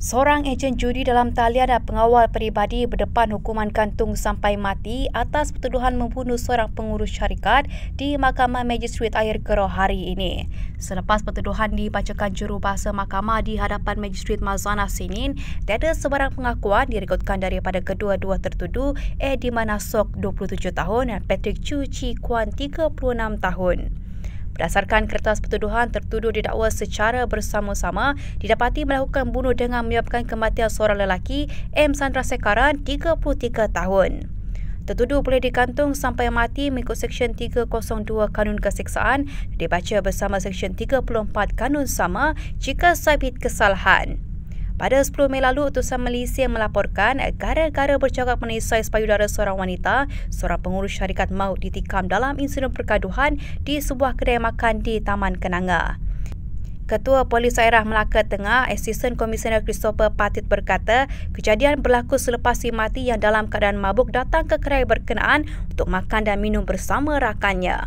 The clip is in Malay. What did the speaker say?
Seorang ejen judi dalam talian dan pengawal peribadi berdepan hukuman kantung sampai mati atas pertuduhan membunuh seorang pengurus syarikat di Mahkamah Magistrate Air kero hari ini. Selepas pertuduhan dibacakan jurubahasa mahkamah di hadapan Magistrate Mazana Sinin, tiada sebarang pengakuan direkodkan daripada kedua-dua tertuduh, Edi Manasok 27 tahun dan Patrick Chu Chi Kwan 36 tahun. Berdasarkan kertas pertuduhan, tertuduh didakwa secara bersama-sama didapati melakukan bunuh dengan menyebabkan kematian seorang lelaki M. Sandra Sekaran, 33 tahun. Tertuduh boleh digantung sampai mati mengikut Seksyen 302 Kanun Keseksaan dibaca bersama Seksyen 34 Kanun Sama jika sabit kesalahan. Pada 10 Mei lalu, utusan Malaysia melaporkan gara-gara bercakap mengenai saiz payudara seorang wanita, seorang pengurus syarikat maut ditikam dalam insiden perkaduhan di sebuah kedai makan di Taman Kenanga. Ketua Polis Daerah Melaka Tengah, Assistant Komisioner Christopher Patit berkata, kejadian berlaku selepas si mati yang dalam keadaan mabuk datang ke kedai berkenaan untuk makan dan minum bersama rakannya.